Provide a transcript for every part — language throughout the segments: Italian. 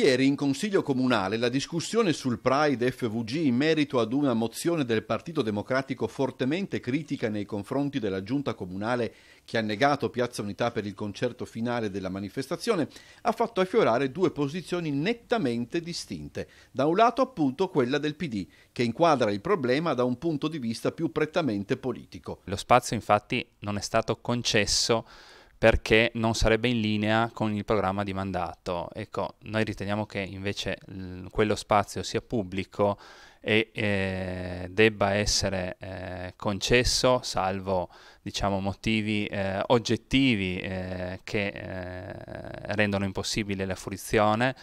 Ieri in Consiglio Comunale la discussione sul Pride FVG in merito ad una mozione del Partito Democratico fortemente critica nei confronti della Giunta Comunale che ha negato Piazza Unità per il concerto finale della manifestazione ha fatto affiorare due posizioni nettamente distinte. Da un lato appunto quella del PD che inquadra il problema da un punto di vista più prettamente politico. Lo spazio infatti non è stato concesso perché non sarebbe in linea con il programma di mandato. Ecco, noi riteniamo che invece quello spazio sia pubblico e eh, debba essere eh, concesso, salvo diciamo, motivi eh, oggettivi eh, che eh, rendono impossibile la fruizione,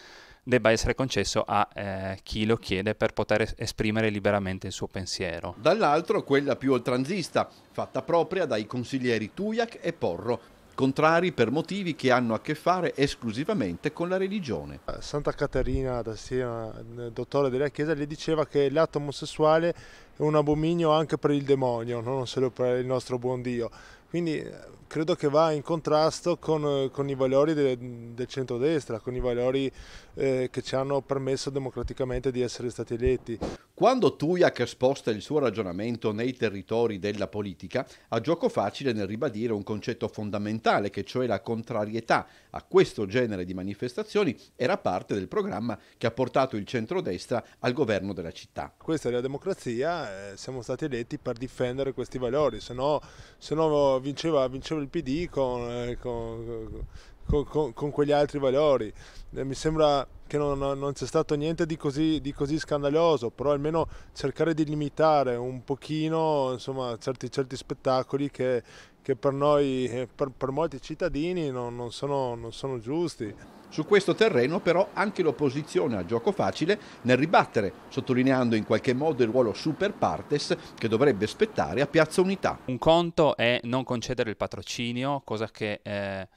debba essere concesso a eh, chi lo chiede per poter esprimere liberamente il suo pensiero. Dall'altro quella più oltranzista, fatta propria dai consiglieri Tujak e Porro, contrari per motivi che hanno a che fare esclusivamente con la religione. Eh, Santa Caterina da Siena, dottore della Chiesa, le diceva che l'atto omosessuale è un abominio anche per il demonio, non solo per il nostro buon Dio. Quindi eh, credo che va in contrasto con, eh, con i valori de, del centrodestra, con i valori eh, che ci hanno permesso democraticamente di essere stati eletti. Quando Tujac sposta il suo ragionamento nei territori della politica, ha gioco facile nel ribadire un concetto fondamentale, che cioè la contrarietà a questo genere di manifestazioni era parte del programma che ha portato il centrodestra al governo della città. Questa è la democrazia, eh, siamo stati eletti per difendere questi valori, se no, se no vinceva, vinceva, il PD con, eh, con, con con, con, con quegli altri valori. Eh, mi sembra che non, non c'è stato niente di così, di così, scandaloso, però almeno cercare di limitare un pochino insomma, certi, certi, spettacoli che, che per, noi, eh, per, per molti cittadini non, non, sono, non sono giusti. Su questo terreno però anche l'opposizione ha gioco facile nel ribattere, sottolineando in qualche modo il ruolo super partes che dovrebbe spettare a Piazza Unità. Un conto è non concedere il patrocinio, cosa che... Eh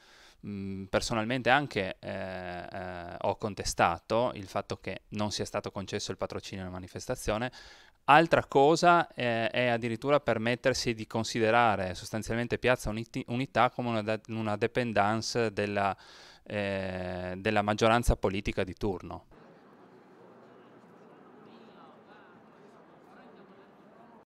personalmente anche eh, eh, ho contestato il fatto che non sia stato concesso il patrocinio alla manifestazione. Altra cosa eh, è addirittura permettersi di considerare sostanzialmente Piazza Uniti- Unità come una, de- una dependance della, eh, della maggioranza politica di turno.